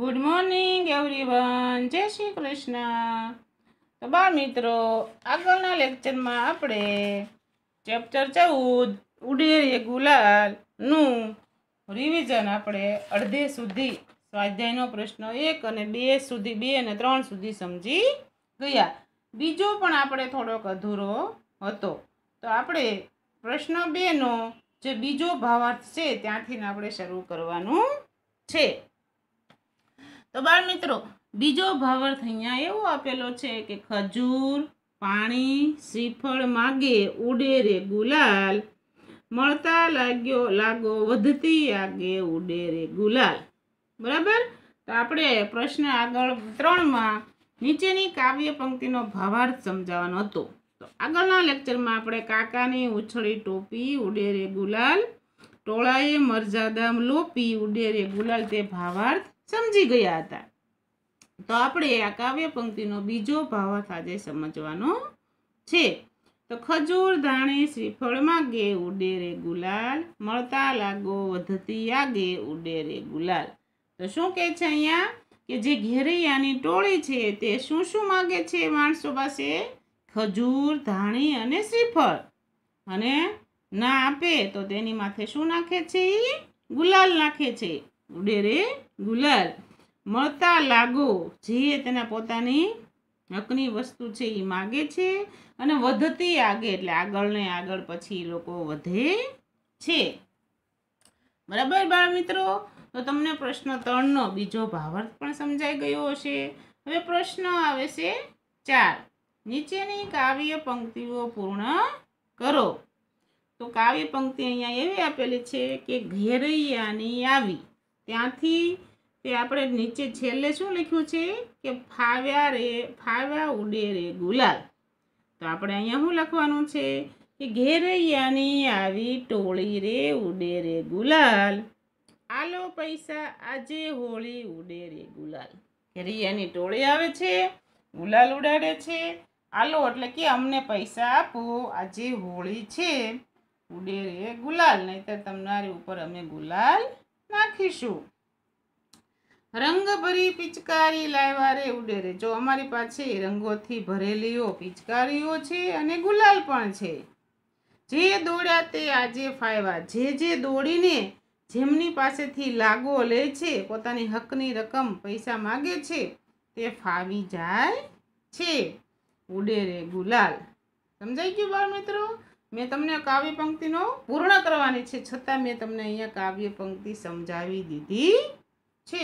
good morning everyone જય શ્રી કૃષ્ણ તો બાળ મિત્રો આગળના લેક્ચરમાં આપણે ચેપ્ટર ચૌદ ઉડેરીએ ગુલાલનું રિવિઝન આપણે અડધે સુધી સ્વાધ્યાયનો પ્રશ્ન એક અને બે સુધી બે અને ત્રણ સુધી સમજી ગયા બીજો પણ આપણે થોડોક અધૂરો હતો તો આપણે પ્રશ્ન બેનો જે બીજો ભાવાર્થ છે ત્યાંથી આપણે શરૂ કરવાનું છે તો બાળ મિત્રો બીજો ભાવર્થ અહીંયા એવો આપેલો છે કે ખજૂર પાણી શ્રીફળ માગે ઉડે રે ગુલાલ મળતા લાગ્યો લાગો વધતી આગે ઉડે રે ગુલાલ બરાબર તો આપણે પ્રશ્ન આગળ ત્રણમાં નીચેની કાવ્ય પંક્તિનો ભાવાર્થ સમજાવવાનો હતો તો આગળના લેક્ચરમાં આપણે કાકાની ઉછળી ટોપી ઉડેરે ગુલાલ ટોળાએ મરજાદામ લોપી ઉડેરે ગુલાલ તે ભાવાર્થ સમજી ગયા હતા તો આપણે આ કાવ્ય પંક્તિનો બીજો ભાવાર્થ આજે સમજવાનો છે તો ખજૂર ધાણે શ્રીફળમાં ગે ઉડે રે ગુલાલ મળતા લાગો વધતી આગે ઉડે રે ગુલાલ તો શું કહે છે અહીંયા કે જે ઘેરૈયાની ટોળી છે તે શું શું માગે છે માણસો પાસે ખજૂર ધાણી અને શ્રીફળ અને ના આપે તો તેની માથે શું નાખે છે ગુલાલ નાખે છે ઉડેરે ગુલાલ મળતા લાગો જે તેના પોતાની હકની વસ્તુ છે એ માગે છે અને વધતી આગે એટલે આગળ ને આગળ પછી એ લોકો વધે છે બરાબર બાળ મિત્રો તો તમને પ્રશ્ન ત્રણનો બીજો ભાવર્થ પણ સમજાઈ ગયો હશે હવે પ્રશ્ન આવે છે ચાર નીચેની કાવ્ય પંક્તિઓ પૂર્ણ કરો તો કાવ્ય પંક્તિ અહીંયા એવી આપેલી છે કે ઘેરૈયાની આવી ત્યાંથી તે આપણે નીચે છેલ્લે શું લખ્યું છે કે ફાવ્યા રે ફાવ્યા ઉડે રે ગુલાલ તો આપણે અહીંયા શું લખવાનું છે કે ઘેરૈયાની આવી ટોળી રે ઉડે રે ગુલાલ આલો પૈસા આજે હોળી ઉડે રે ગુલાલ ઘેરૈયાની ટોળી આવે છે ગુલાલ ઉડાડે છે આલો એટલે કે અમને પૈસા આપો આજે હોળી છે ઉડે રે ગુલાલ નહીતર તમારી ઉપર અમે ગુલાલ નાખીશું રંગભરી પિચકારી લાવ્યા રે ઉડેરે જો અમારી પાસે રંગોથી ભરેલીઓ પિચકારીઓ છે અને ગુલાલ પણ છે જે દોડ્યા તે આજે ફાયવા જે જે દોડીને જેમની પાસેથી લાગો લે છે પોતાની હકની રકમ પૈસા માગે છે તે ફાવી જાય છે ઉડેરે ગુલાલ સમજાઈ ગયું બાળ મિત્રો મેં તમને કાવ્ય પંક્તિનો પૂર્ણ કરવાની છે છતાં મેં તમને અહીંયા કાવ્ય પંક્તિ સમજાવી દીધી છે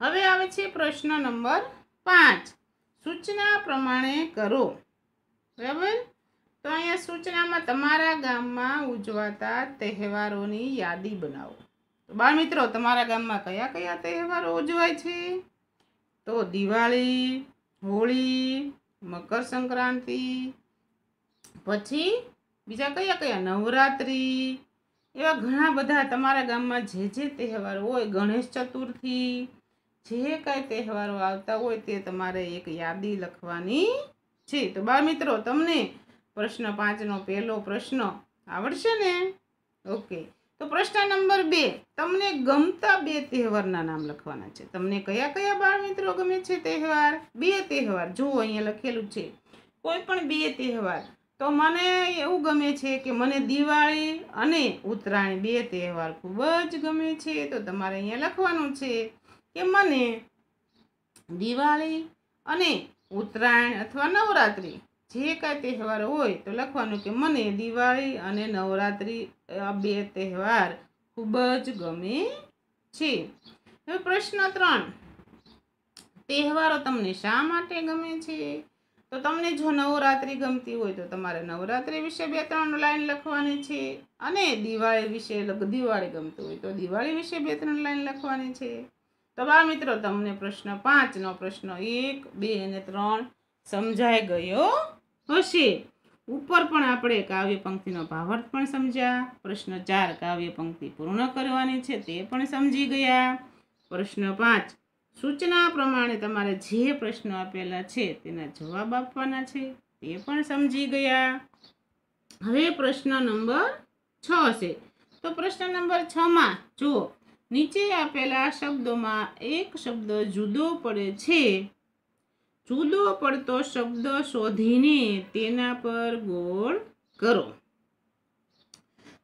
હવે આવે છે પ્રશ્ન નંબર પાંચ સૂચના પ્રમાણે કરો બરાબર તો અહીંયા સૂચનામાં તમારા ગામમાં ઉજવાતા તહેવારોની યાદી બનાવો તો બાળ મિત્રો તમારા ગામમાં કયા કયા તહેવારો ઉજવાય છે તો દિવાળી હોળી મકર સંક્રાંતિ પછી બીજા કયા કયા નવરાત્રિ એવા ઘણા બધા તમારા ગામમાં જે જે તહેવારો હોય ગણેશ ચતુર્થી જે કાંઈ તહેવારો આવતા હોય તે તમારે એક યાદી લખવાની છે તો બાળ મિત્રો તમને પ્રશ્ન પાંચનો પહેલો પ્રશ્ન આવડશે ને ઓકે તો પ્રશ્ન નંબર બે તમને ગમતા બે તહેવારના નામ લખવાના છે તમને કયા કયા બાળ મિત્રો ગમે છે તહેવાર બે તહેવાર જુઓ અહીંયા લખેલું છે કોઈ પણ બે તહેવાર તો મને એવું ગમે છે કે મને દિવાળી અને ઉત્તરાયણ બે તહેવાર ખૂબ જ ગમે છે તો તમારે અહીંયા લખવાનું છે કે મને દિવાળી અને ઉત્તરાયણ અથવા નવરાત્રિ જે કાંઈ તહેવાર હોય તો લખવાનું કે મને દિવાળી અને નવરાત્રિ આ બે તહેવાર ખૂબ જ ગમે છે હવે પ્રશ્ન ત્રણ તહેવારો તમને શા માટે ગમે છે તો તમને જો નવરાત્રિ ગમતી હોય તો તમારે નવરાત્રિ વિશે બે ત્રણ લાઈન લખવાની છે અને દિવાળી વિશે દિવાળી ગમતી હોય તો દિવાળી વિશે બે ત્રણ લાઈન લખવાની છે તો આ મિત્રો તમને પ્રશ્ન પાંચનો પ્રશ્ન એક બે અને ત્રણ સમજાઈ ગયો હશે ઉપર પણ આપણે કાવ્ય પંક્તિનો ભાવર્થ પણ સમજ્યા પ્રશ્ન ચાર કાવ્ય પંક્તિ પૂર્ણ કરવાની છે તે પણ સમજી ગયા પ્રશ્ન પાંચ સૂચના પ્રમાણે તમારે જે પ્રશ્નો આપેલા છે તેના જવાબ આપવાના છે તે પણ સમજી ગયા હવે પ્રશ્ન નંબર છ છે તો પ્રશ્ન નંબર છમાં જુઓ નીચે આપેલા શબ્દોમાં એક શબ્દ જુદો પડે છે જુદો પડતો શબ્દ શોધીને તેના પર ગોળ કરો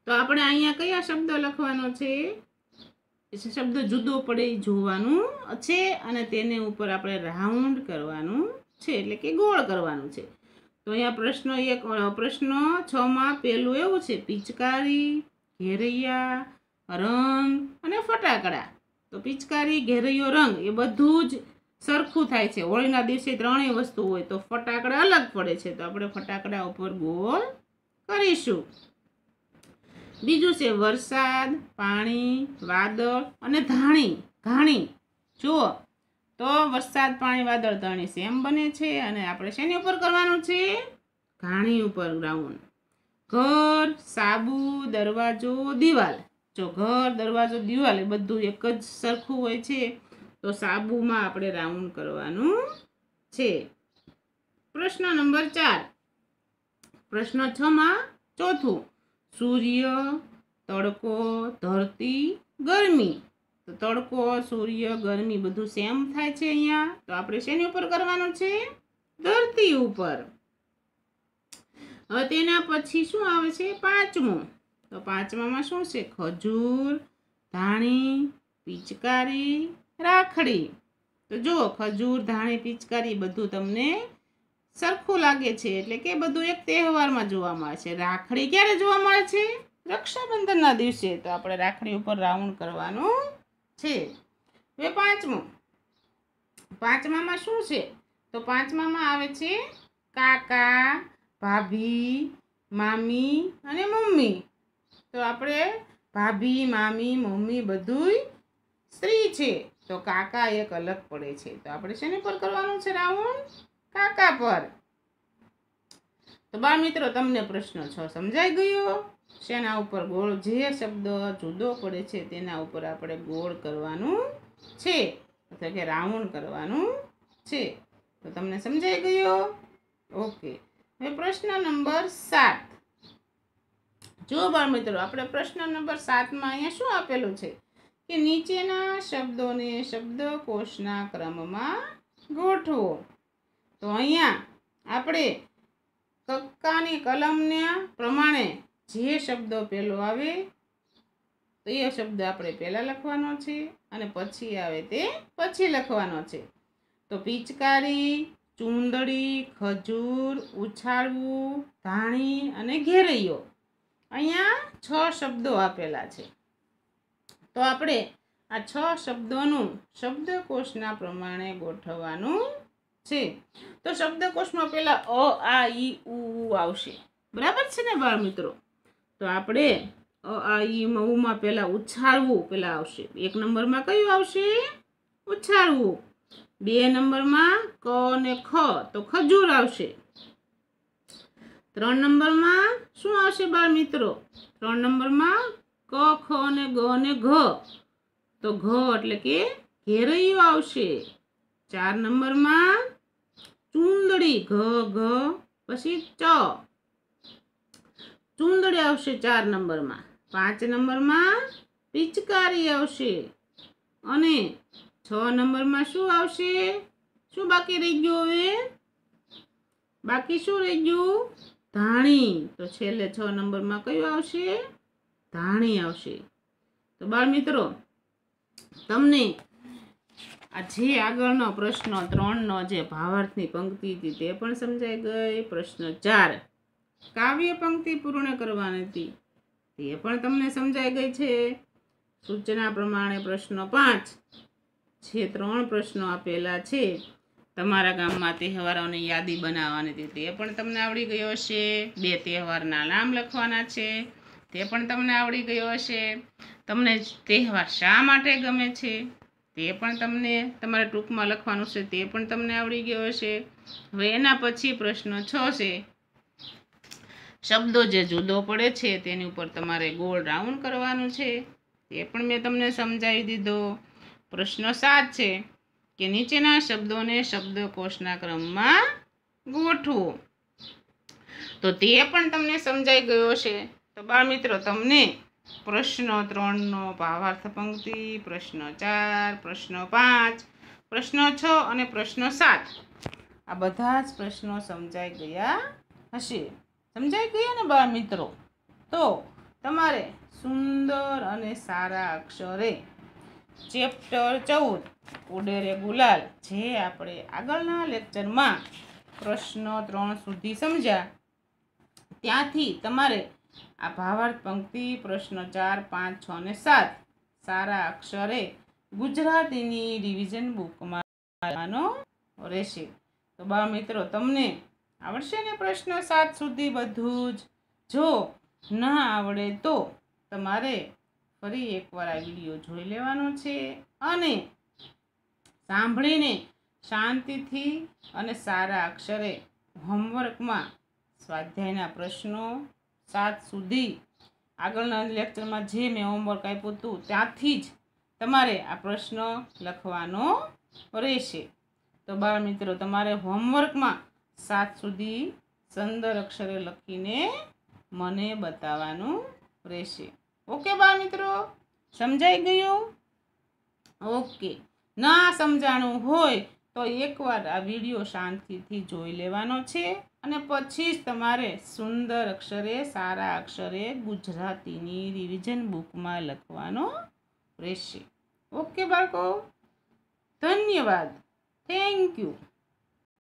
તો આપણે અહીંયા કયા શબ્દ લખવાનો છે શબ્દ જુદો પડે જોવાનું છે અને તેને ઉપર આપણે રાઉન્ડ કરવાનું છે એટલે કે ગોળ કરવાનું છે તો અહીંયા પ્રશ્ન એક પ્રશ્ન છમાં પહેલું એવું છે પિચકારી ઘેરૈયા રંગ અને ફટાકડા તો પિચકારી ઘેરૈયો રંગ એ બધું જ સરખું થાય છે હોળીના દિવસે ત્રણેય વસ્તુ હોય તો ફટાકડા અલગ પડે છે તો આપણે ફટાકડા ઉપર ગોળ કરીશું બીજું છે વરસાદ પાણી વાદળ અને ધાણી ઘાણી જુઓ તો વરસાદ પાણી વાદળ ધાણી સેમ બને છે અને આપણે શેની ઉપર કરવાનું છે ઘાણી ઉપર ગ્રાઉન્ડ ઘર સાબુ દરવાજો દિવાલ જો ઘર દરવાજો દિવાલ એ બધું એક જ સરખું હોય છે તો સાબુમાં આપણે રાઉન્ડ કરવાનું છે પ્રશ્ન નંબર ચાર પ્રશ્ન છમાં ચોથું સૂર્ય તડકો ધરતી ગરમી તો તડકો સૂર્ય ગરમી બધું સેમ થાય છે અહીંયા તો આપણે શેની ઉપર કરવાનું છે ધરતી ઉપર હવે તેના પછી શું આવે છે પાંચમું તો પાંચમામાં શું છે ખજૂર ધાણી પિચકારી રાખડી તો જુઓ ખજૂર ધાણી પિચકારી બધું તમને સરખું લાગે છે એટલે કે બધું એક તહેવારમાં જોવા મળે છે રાખડી ક્યારે જોવા મળે છે રક્ષાબંધનના દિવસે તો આપણે રાખડી ઉપર રાઉન્ડ કરવાનું છે હવે પાંચમું પાંચમામાં શું છે તો પાંચમામાં આવે છે કાકા ભાભી મામી અને મમ્મી તો આપણે ભાભી મામી મમ્મી બધુંય સ્ત્રી છે તો કાકા એક અલગ પડે છે તો આપણે શેની પર કરવાનું છે રાઉન્ડ કાકા પર તો બાળ મિત્રો તમને પ્રશ્ન છ સમજાઈ ગયો શેના ઉપર ગોળ જે શબ્દ જુદો પડે છે તેના ઉપર આપણે ગોળ કરવાનું છે એટલે કે રાઉન્ડ કરવાનું છે તો તમને સમજાઈ ગયો ઓકે હવે પ્રશ્ન નંબર સાત જો બાળ મિત્રો આપણે પ્રશ્ન નંબર સાતમાં અહીંયા શું આપેલું છે કે નીચેના શબ્દોને શબ્દકોશના ક્રમમાં ગોઠવો તો અહીંયા આપણે કક્કાની કલમને પ્રમાણે જે શબ્દો પહેલો આવે તો એ શબ્દ આપણે પહેલાં લખવાનો છે અને પછી આવે તે પછી લખવાનો છે તો પિચકારી ચૂંદડી ખજૂર ઉછાળવું ધાણી અને ઘેરૈયો અહીંયા છ શબ્દો આપેલા છે તો આપણે આ છ શબ્દોનું શબ્દકોષના પ્રમાણે ગોઠવવાનું છે તો શબ્દકોશમાં પહેલા અ આ ઈ ઉ આવશે બરાબર છે ને બાળ મિત્રો તો આપણે અ આ ઈમાં ઉમાં પહેલાં ઉછાળવું પહેલાં આવશે એક નંબરમાં કયું આવશે ઉછાળવું બે નંબરમાં ક અને ખ તો ખજૂર આવશે ત્રણ નંબરમાં શું આવશે બાળ મિત્રો ત્રણ નંબરમાં ક ખ અને ગ અને ઘ તો ઘ એટલે કે ઘેરૈયો આવશે ચાર નંબરમાં ચુંદડી ઘ ઘ પછી ચ ચૂંદડી આવશે ચાર નંબરમાં પાંચ નંબરમાં પિચકારી આવશે અને છ નંબરમાં શું આવશે શું બાકી રહી ગયું હવે બાકી શું રહી ગયું ધાણી તો છેલ્લે છ નંબરમાં કયું આવશે ધાણી આવશે તો બાળ મિત્રો તમને આ જે આગળનો પ્રશ્ન ત્રણનો જે ભાવાર્થની પંક્તિ હતી તે પણ સમજાઈ ગઈ પ્રશ્ન ચાર કાવ્ય પંક્તિ પૂર્ણ કરવાની હતી તે પણ તમને સમજાઈ ગઈ છે સૂચના પ્રમાણે પ્રશ્ન પાંચ જે ત્રણ પ્રશ્નો આપેલા છે તમારા ગામમાં તહેવારોની યાદી બનાવવાની હતી તે પણ તમને આવડી ગયો હશે બે તહેવારના નામ લખવાના છે તે પણ તમને આવડી ગયો હશે તમને તહેવાર શા માટે ગમે છે તે પણ તમને તમારે ટૂંકમાં લખવાનું છે તે પણ તમને આવડી ગયો હશે હવે એના પછી પ્રશ્ન છ છે શબ્દો જે જુદો પડે છે તેની ઉપર તમારે ગોળ રાઉન્ડ કરવાનું છે તે પણ મેં તમને સમજાવી દીધો પ્રશ્ન સાત છે કે નીચેના શબ્દોને શબ્દકોષના ક્રમમાં ગોઠવો તો તે પણ તમને સમજાઈ ગયો છે તો બાળ મિત્રો તમને પ્રશ્ન ત્રણનો ભાવાર્થ પંક્તિ પ્રશ્ન ચાર પ્રશ્ન પાંચ પ્રશ્ન છ અને પ્રશ્ન સાત આ બધા જ પ્રશ્નો સમજાઈ ગયા હશે સમજાઈ ગયા ને બાળ મિત્રો તો તમારે સુંદર અને સારા અક્ષરે ચેપ્ટર ચૌદ ઉડેરે ગુલાલ જે આપણે આગળના લેક્ચરમાં પ્રશ્ન ત્રણ સુધી સમજ્યા ત્યાંથી તમારે આ ભાવાર્થ પંક્તિ પ્રશ્ન ચાર પાંચ છ ને સાત સારા અક્ષરે ગુજરાતીની રિવિઝન બુકમાં રહેશે તો બા મિત્રો તમને આવડશે ને પ્રશ્ન સાત સુધી બધું જ જો ના આવડે તો તમારે ફરી એકવાર આ વિડીયો જોઈ લેવાનો છે અને સાંભળીને શાંતિથી અને સારા અક્ષરે હોમવર્કમાં સ્વાધ્યાયના પ્રશ્નો સાત સુધી આગળના લેક્ચરમાં જે મેં હોમવર્ક આપ્યું હતું ત્યાંથી જ તમારે આ પ્રશ્ન લખવાનો રહેશે તો બાળ મિત્રો તમારે હોમવર્કમાં સાત સુધી સંદર અક્ષરે લખીને મને બતાવવાનું રહેશે ઓકે બાળ મિત્રો સમજાઈ ગયું ઓકે ના સમજાણું હોય તો એકવાર આ વિડીયો શાંતિથી જોઈ લેવાનો છે અને પછી જ તમારે સુંદર અક્ષરે સારા અક્ષરે ગુજરાતીની રિવિઝન બુકમાં લખવાનો રહેશે ઓકે બાળકો ધન્યવાદ થેન્ક યુ